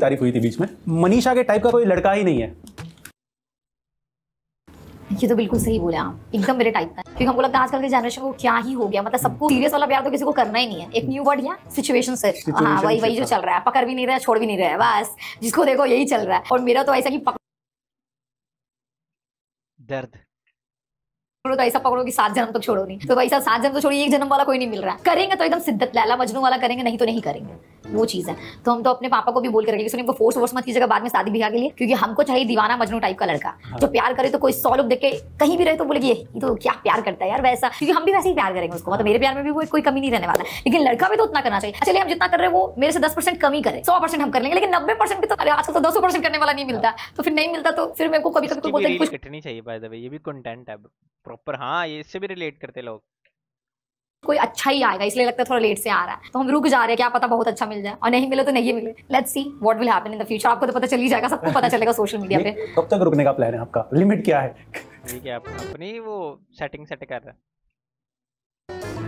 तारीफ हुई थी बीच में मनीषा के टाइप का कोई लड़का ही नहीं है ये तो बिल्कुल सही बोले आप एकदम मेरे टाइप का क्योंकि हमको लगता है आजकल के जनरेशन को क्या ही हो गया मतलब सबको सीरियस वाला प्यार तो किसी को करना ही नहीं है एक न्यू वर्ड या सिचुएशन से हाँ वही वही अच्छा। जो चल रहा है पकड़ भी नहीं रहा है छोड़ भी नहीं रहा है बस जिसको देखो यही चल रहा है और मेरा तो ऐसा की पक... दर्द छोड़ो तो ऐसा पकड़ो कि सात जन्म तक तो छोड़ो नहीं तो वैसा सात जन्म तो छोड़ो एक जन्म वाला कोई नहीं मिल रहा करेंगे तो एकदम सिद्धत लाला मजनू वाला करेंगे नहीं तो नहीं करेंगे वो चीज़ है तो हम तो अपने पापा को भी बोल करके किसी को फोर्स वोर्स मत कीजिएगा बाद में शादी ब्याह के लिए क्योंकि हमको चाहिए दीवाना मजनू टाइप का लड़का हाँ। जो प्यार करे तो कोई सौ लोग देख के कहीं भी रहे तो बोलेगी ये तो क्या प्यार करता है यार वैसा क्योंकि हम भी वैसे ही प्यार करेंगे उसको मतलब मेरे प्यार में भी कोई कमी नहीं रहने वाला लेकिन लड़का भी तो उतना करना चाहिए अच्छा, चलिए हम जितना कर रहे वो मेरे से दस कमी करे सौ हम कर लेंगे लेकिन नब्बे परसेंट भी तो अरे आजकल तो दो करने वाला नहीं मिलता तो फिर नहीं मिलता तो फिर मेरे को कभी तो कभी कुछ नहीं चाहिए ये भी कंटेंट है प्रॉपर हाँ ये इससे भी रिलेट करते लोग कोई अच्छा ही आएगा इसलिए लगता है थोड़ा लेट से आ रहा है तो हम रुक जा रहे हैं क्या पता बहुत अच्छा मिल जाए और नहीं मिले तो नहीं मिले let's see what will happen in the future आपको तो पता चल ही जाएगा सबको पता चलेगा सोशल मीडिया पे कब तक रुकने का प्लान है आपका लिमिट क्या है ठीक है आप अपनी वो सेटिंग सेट कर रहे हैं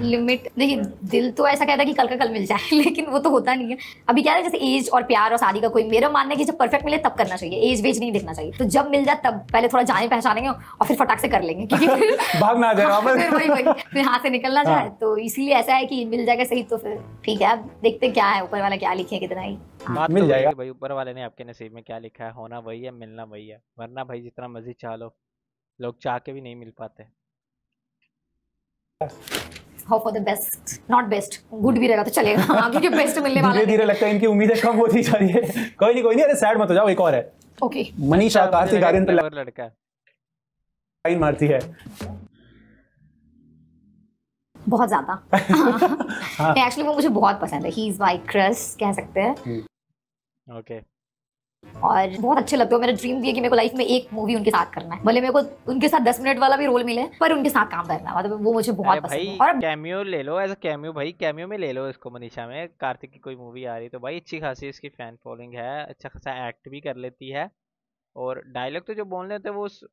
लिमिट नहीं दिल तो ऐसा कहता है कि कल का कल मिल जाए लेकिन वो तो होता नहीं है अभी क्या है जैसे एज और प्यार और शादी का कोई मेरा मानना है कि जब परफेक्ट मिले तब करना चाहिए एज वेज नहीं देखना चाहिए तो जब मिल जाए तब पहले थोड़ा जाने पहचानेंगे और फिर फटाक से कर लेंगे क्योंकि भागना जाए वही वही फिर हाथ से निकलना चाहे हाँ। तो इसीलिए ऐसा है कि मिल जाएगा सही तो फिर ठीक है अब देखते क्या है ऊपर वाला क्या लिखे कितना ही बात हाँ, मिल तो जाएगा भाई ऊपर वाले ने आपके नसीब में क्या लिखा है होना वही है मिलना वही है वरना भाई जितना मर्जी चाह लो लोग चाह के भी नहीं मिल पाते hope for the best not best good भी रहेगा तो चलेगा आगे के बेस्ट मिलने वाला है धीरे लगता है इनकी उम्मीदें कम होती जा रही है कोई नहीं कोई नहीं अरे सैड मत हो जाओ एक और है ओके मनीषा कार्तिक आर्यन पे लड़का है लाइन मारती है बहुत ज्यादा एक्चुअली हाँ। वो मुझे बहुत पसंद है ही इज माय क्रश कह सकते हैं ओके hmm. और बहुत अच्छे लगते हो मेरा ड्रीम भी है कि मेरे को लाइफ में एक मूवी उनके साथ करना है भले मेरे को उनके साथ दस मिनट वाला भी रोल मिले पर उनके साथ काम करना मतलब वो मुझे बहुत पसंद है और कैमियो ले लो एज कैमियो भाई कैमियो में ले लो इसको मनीषा में कार्तिक की कोई मूवी आ रही तो भाई अच्छी खासी इसकी फैन फॉलोइंग है अच्छा खासा एक्ट भी कर लेती है और डायलॉग तो जो बोल रहे थे वो उस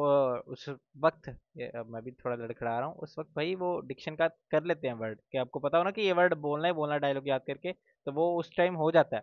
उस वक्त मैं भी थोड़ा लड़खड़ा रहा हूँ उस वक्त भाई वो डिक्शन का कर लेते हैं वर्ड कि आपको पता हो ना कि ये वर्ड बोलना है बोलना डायलॉग याद करके तो वो उस टाइम हो जाता है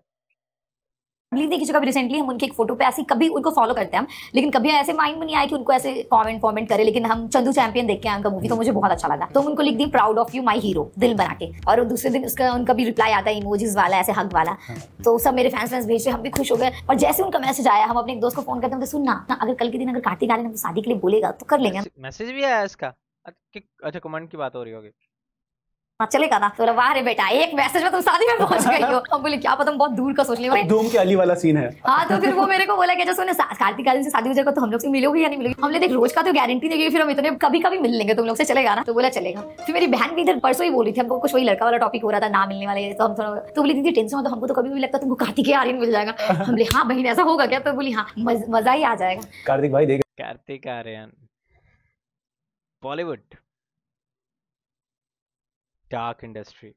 अगली देखिए कभी रिसेंटली हम उनके एक फोटो पे ऐसे कभी उनको फॉलो करते हैं हम लेकिन कभी ऐसे माइंड में नहीं आया कि उनको ऐसे कमेंट फॉमेंट करें लेकिन हम चंदू चैंपियन देख के उनका मूवी तो मुझे बहुत अच्छा लगा तो उनको लिख दी proud of you my hero दिल बना के और दूसरे दिन उसका उनका भी रिप्लाई आता है इमोजीज वाला ऐसे हक वाला हाँ। तो सब मेरे फैंस फैंस भेजे हम भी खुश हो गए और जैसे उनका मैसेज आया हम अपने एक दोस्त को फोन करते हैं सुनना अगर कल के दिन अगर कार्तिक आर्यन हमको शादी के लिए बोलेगा तो कर लेंगे मैसेज भी आया इसका अच्छा कमेंट की बात हो रही होगी हाँ, चलेगा ना तो वाह रे बेटा एक मैसेज में तुम शादी में पहुंच गई हो हम बोले क्या पता बहुत दूर का सोच लिया धूम के अली वाला सीन है हाँ तो फिर वो मेरे को बोला क्या अच्छा जैसे कार्तिक आर्यन से शादी हो जाएगा तो हम लोग से मिलोगे या नहीं मिलोगे हमने देख रोज का तो गारंटी नहीं फिर हम इतने कभी कभी मिल लेंगे तुम लोग से चलेगा ना तो बोला चलेगा फिर मेरी बहन भी इधर परसों ही बोली थी हमको कुछ वही लड़का वाला टॉपिक हो रहा था ना मिलने वाले तो हम थोड़ा तो बोली दीदी टेंशन तो हमको तो कभी भी लगता तुमको कार्तिक आर्यन मिल जाएगा हम बोले हाँ बहन ऐसा होगा क्या तो बोली हाँ मजा ही आ जाएगा कार्तिक भाई देख Kartik Aaryan Bollywood dark industry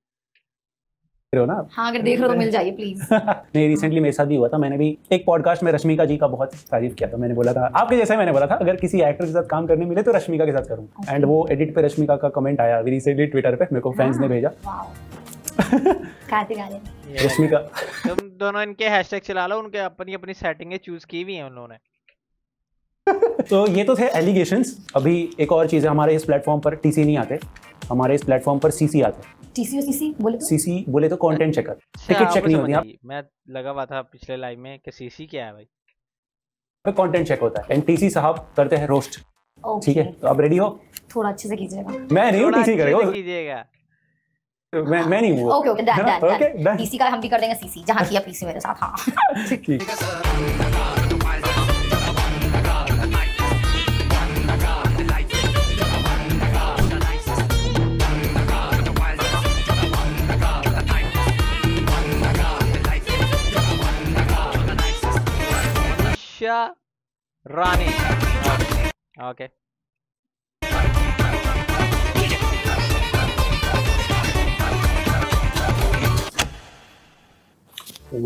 हो ना हाँ अगर देख रहे हो तो मिल जाइए प्लीज नहीं रिसेंटली मेरे साथ भी हुआ था मैंने भी एक पॉडकास्ट में रश्मिका जी का बहुत तारीफ किया था मैंने बोला था आपके जैसे मैंने बोला था अगर किसी एक्टर के साथ काम करने मिले तो रश्मिका के साथ करूँ एंड वो एडिट पे रश्मिका का कमेंट आया अभी रिसेंटली ट्विटर पे मेरे को फैंस ने हाँ। भेजा रश्मिका तुम दोनों इनके हैशटैग चला लो उनके अपनी अपनी सेटिंग चूज की हुई है उन्होंने तो ये तो थे एलिगेशंस अभी एक और चीज़ है हमारे इस प्लेटफॉर्म पर टीसी नहीं आते हमारे इस प्लेटफॉर्म पर सीसी आता है बोले तो? सीसी बोले तो कंटेंट चेकर टिकट चेक नहीं होती मैं लगा हुआ था पिछले लाइव में कि सीसी क्या है भाई कंटेंट चेक होता है एंड टीसी साहब करते हैं रोस्ट ठीक है तो आप रेडी हो थोड़ा अच्छे से कीजिएगा मैं नहीं हूं टीसी करेगा कीजिएगा मैं मैं नहीं हूं okay okay done done done TC का हम भी कर देंगे सीसी जहां किया पीसी मेरे साथ हां ठीक है Aksha Rani. Okay.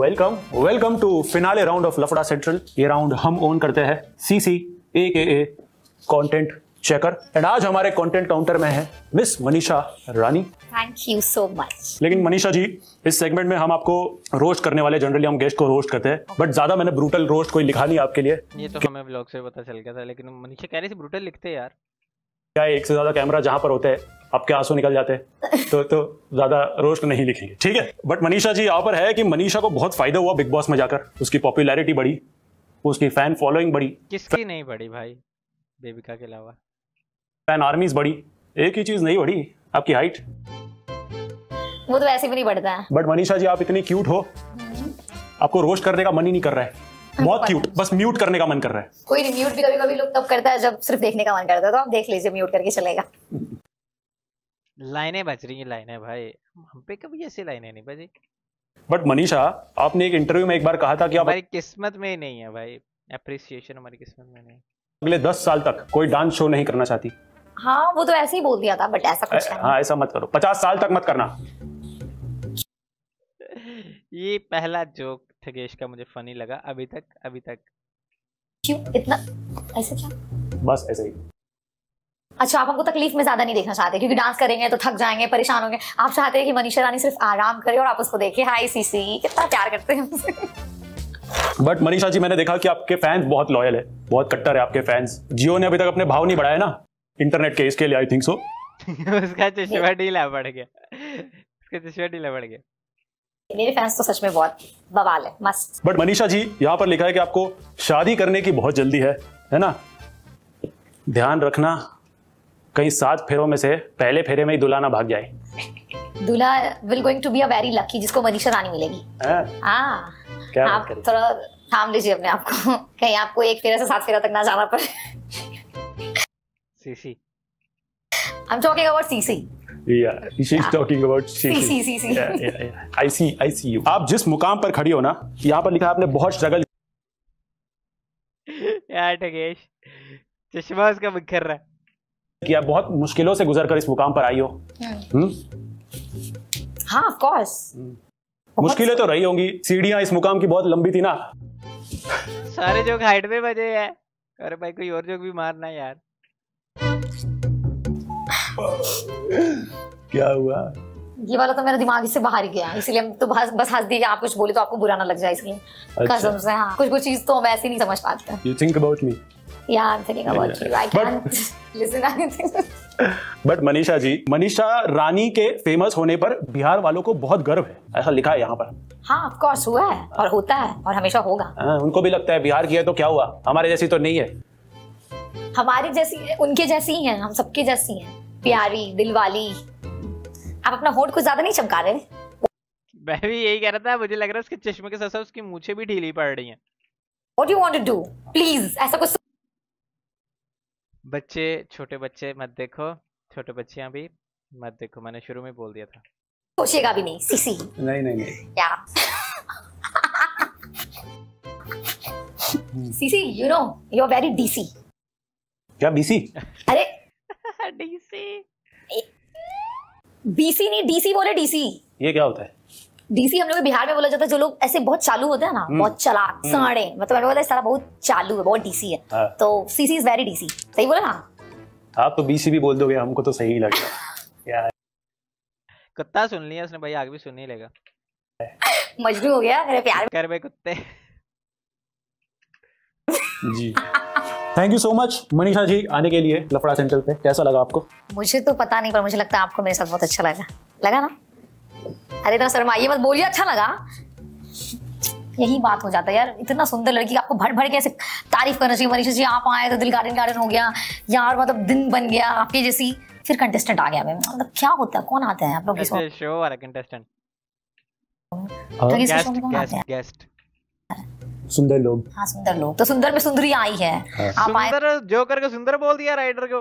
Welcome welcome to finale round of लफड़ा सेंट्रल ये राउंड हम ओन करते हैं सी सी ए K A content checker and आज हमारे कंटेंट काउंटर में है miss Manisha Rani thank you so much लेकिन मनीषा जी इस सेगमेंट में हम आपको रोस्ट करने वाले जनरली हम गेस्ट को रोस्ट करते हैं बट ज्यादा मैंने ब्रूटल रोस्ट कोई लिखा नहीं आपके लिए ये तो हमें ब्लॉग से पता चल गया था लेकिन मनीषा कह रही थी ब्रूटल लिखते यार क्या एक से ज्यादा कैमरा जहां पर होते हैं आपके आंसू निकल जाते हैं तो तो ज्यादा रोस्ट नहीं लिखेंगे ठीक है बट मनीषा जी यहाँ पर है कि मनीषा को बहुत फायदा हुआ बिग बॉस में जाकर उसकी पॉपुलैरिटी बढ़ी उसकी फैन फॉलोइंग बढ़ी किसकी नहीं बढ़ी भाई देविका के अलावा पैन आर्मीज बड़ी एक ही चीज नहीं बड़ी आपकी हाइट वो तो वैसे भी नहीं बढ़ता है बट मनीषा जी आप इतनी क्यूट हो आपको रोस्ट करने का मन ही नहीं कर रहा है हाँ, बहुत क्यूट तो बस म्यूट करने का मन कर रहा है कोई नहीं म्यूट भी कभी कभी लोग तब करता है जब सिर्फ देखने का मन करता है तो आप देख लीजिए म्यूट करके चलेगा लाइनें बच रही हैं लाइनें भाई हम पे कभी ऐसी लाइनें नहीं बजी बट मनीषा आपने एक इंटरव्यू में एक बार कहा था कि हमारी किस्मत में नहीं है भाई अप्रिसिएशन हमारी किस्मत में नहीं अगले दस साल तक कोई डांस शो नहीं करना चाहती हाँ वो तो ऐसे ही बोल दिया था बट ऐसा कुछ हाँ ऐसा मत करो पचास साल तक मत करना ये पहला जोक थगेश का मुझे फनी लगा अभी तक अभी तक क्यों इतना ऐसे क्या बस ऐसे ही अच्छा आप हमको तकलीफ में ज्यादा नहीं देखना चाहते क्योंकि डांस करेंगे तो थक जाएंगे परेशान होंगे आप चाहते हैं कि मनीषा रानी सिर्फ आराम करे और आप उसको देखे सी सी कितना प्यार करते हैं बट मनीषा जी मैंने देखा कि आपके फैंस बहुत लॉयल है बहुत कट्टर है आपके फैंस जियो ने अभी तक अपने भाव नहीं बढ़ाया ना इंटरनेट के इसके लिए आई थिंक सो उसका चश्मा ढीला पड़ गया उसका चश्मा ढीला पड़ गया मेरे फैंस तो सच में बहुत बवाल है मस्त बट मनीषा जी यहाँ पर लिखा है कि आपको शादी करने की बहुत जल्दी है है ना ध्यान रखना कहीं सात फेरों में से पहले फेरे में ही दुल्हा ना भाग जाए दुला will going to be a very lucky जिसको मनीषा रानी मिलेगी हाँ। हाँ। क्या आप थोड़ा थाम लीजिए अपने आप को कहीं आपको एक फेरे से सात फेरा तक ना जाना पड़े CC. I'm talking about CC. Yeah, she's yeah. talking about CC. CC, CC. Yeah, yeah, yeah. I see, I see you. आप जिस मुकाम पर खड़ी हो ना यहाँ पर लिखा आपने बहुत स्ट्रगल यार ठगेश चश्मा उसका बिखर रहा है कि आप बहुत मुश्किलों से गुजर कर इस मुकाम पर आई हो hmm. Hmm? हाँ ऑफ कोर्स hmm. मुश्किलें तो रही होंगी सीढ़ियां इस मुकाम की बहुत लंबी थी ना सारे जोक हाइट में बजे हैं अरे भाई कोई और जोक भी मारना यार क्या हुआ ये वाला तो मेरे दिमाग से बाहर ही गया इसलिए हम तो बस बस हंस दिए आप कुछ बोले तो आपको बुरा ना लग जाए इसलिए अच्छा। कसम से हाँ कुछ कुछ चीज तो हम ऐसे नहीं समझ पाते यू थिंक अबाउट मी या I am thinking about you I can't listen anything but Manisha ji Manisha Rani के फेमस होने पर बिहार वालों को बहुत गर्व है ऐसा लिखा है यहाँ पर हाँ ऑफ कोर्स हुआ है और होता है और हमेशा होगा आ, हाँ, उनको भी लगता है बिहार की है तो क्या हुआ हमारे जैसी तो नहीं है हमारे जैसी उनके जैसी ही हैं हम सबके जैसी हैं प्यारी दिलवाली आप अपना होट कुछ ज्यादा नहीं चमका रहे मैं भी यही कह रहा था मुझे लग रहा है उसके चश्मे के साथ उसकी मुझे भी ढीली पड़ रही है What do you want to do? Please, ऐसा कुछ बच्चे छोटे बच्चे मत देखो छोटे बच्चियां भी मत देखो मैंने शुरू में बोल दिया था सोचिएगा भी नहीं सी सी नहीं नहीं नहीं क्या हम्म। See see you know you are very DC क्या बीसी अरे बीसी बीसी नहीं डीसी बोले डीसी ये क्या होता है डीसी हम लोग बिहार में बोला जाता है जो लोग ऐसे बहुत चालू होते हैं ना हम्म। बहुत चला हम्म। साड़े मतलब बोला सारा बहुत चालू है बहुत डीसी है हाँ। तो सीसी इज वेरी डीसी सही बोला ना आप तो बीसी भी बोल दोगे हमको तो सही लग रहा कुत्ता सुन लिया उसने भाई आगे भी सुन ही लेगा मजबूर हो गया मेरे प्यार कर बे कुत्ते जी thank you so much Manisha ji आने के लिए लफड़ा सेंटर पे कैसा लगा आपको मुझे तो पता नहीं पर मुझे लगता है आपको मेरे साथ बहुत अच्छा लगा लगा ना अरे ना शर्मा ये मत बोलिए अच्छा लगा यही बात हो जाता है यार इतना सुंदर लड़की आपको भर भर के ऐसे तारीफ करना चाहिए मनीषा जी आप आए तो दिल गार्डन गार्डन हो गया यार मतलब दिन बन गया आपके जैसी फिर कंटेस्टेंट आ गया मतलब क्या होता है कौन आते हैं आप लोग शो वाला कंटेस्टेंट गेस्ट गेस्ट सुंदर लोग हाँ सुंदर लोग तो सुंदर में सुंदरी आई है हाँ। आप सुंदर जो करके सुंदर बोल दिया राइडर को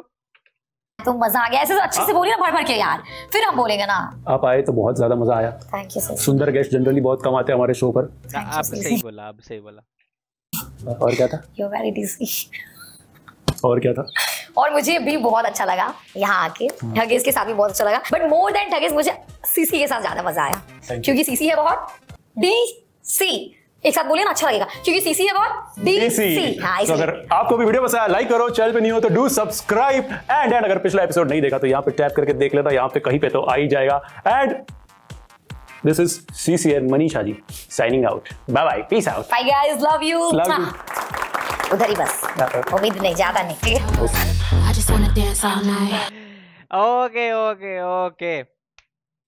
तो मजा आ गया ऐसे तो अच्छे से हाँ। बोलिए ना भर भर के यार फिर हम बोलेंगे ना आप आए तो बहुत ज्यादा मजा आया थैंक यू सुंदर गेस्ट जनरली बहुत कम आते हैं हमारे शो पर आप सही बोला आप सही बोला और क्या था यू वेरी डिजी और क्या था और मुझे भी बहुत अच्छा लगा यहाँ आके ठगेज हाँ। के साथ भी बहुत अच्छा लगा बट मोर देन ठगेज मुझे सीसी के साथ ज्यादा मजा आया क्योंकि सीसी है बहुत डी सी एक साथ बोलिए ना अच्छा लगेगा क्योंकि सीसी है बहुत डी सी हाँ, तो अगर आपको भी वीडियो पसंद लाइक करो चैनल पे नहीं हो तो डू सब्सक्राइब एंड एंड अगर पिछला एपिसोड नहीं देखा तो यहाँ पे टैप करके देख लेता यहाँ पे कहीं पे तो आ ही जाएगा and this is C C N Manisha ji signing out bye bye peace out bye guys love you उधर ही बस उम्मीद नहीं ज्यादा नहीं ओके ओके ओके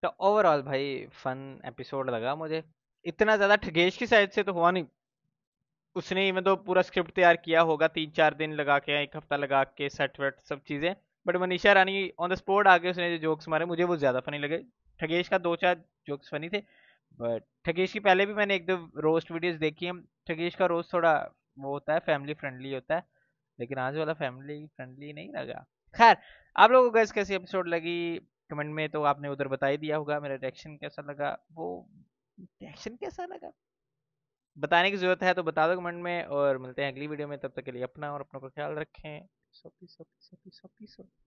तो ओवरऑल भाई फन एपिसोड लगा मुझे इतना ज़्यादा ठगेश की साइड से तो हुआ नहीं उसने इवन तो पूरा स्क्रिप्ट तैयार किया होगा तीन चार दिन लगा के एक हफ्ता लगा के सेट वेट सब चीज़ें but Manisha Rani on the spot आके उसने जो जोक्स मारे मुझे वो ज़्यादा फनी लगे ठगेश का दो चार जोक्स फनी थे बट ठगेश की पहले भी मैंने एक दो रोस्ट वीडियोज देखी हैं ठगेश का रोस्ट थोड़ा वो होता है फैमिली फ्रेंडली होता है लेकिन आज वाला फैमिली फ्रेंडली नहीं लगा खैर आप लोगों को कैसी एपिसोड लगी कमेंट में तो आपने उधर बता ही दिया होगा मेरा रिएक्शन कैसा लगा वो टेंशन कैसा लगा बताने की जरूरत है तो बता दो कमेंट में और मिलते हैं अगली वीडियो में तब तक के लिए अपना और अपनों का ख्याल रखें सो पी सो पी सो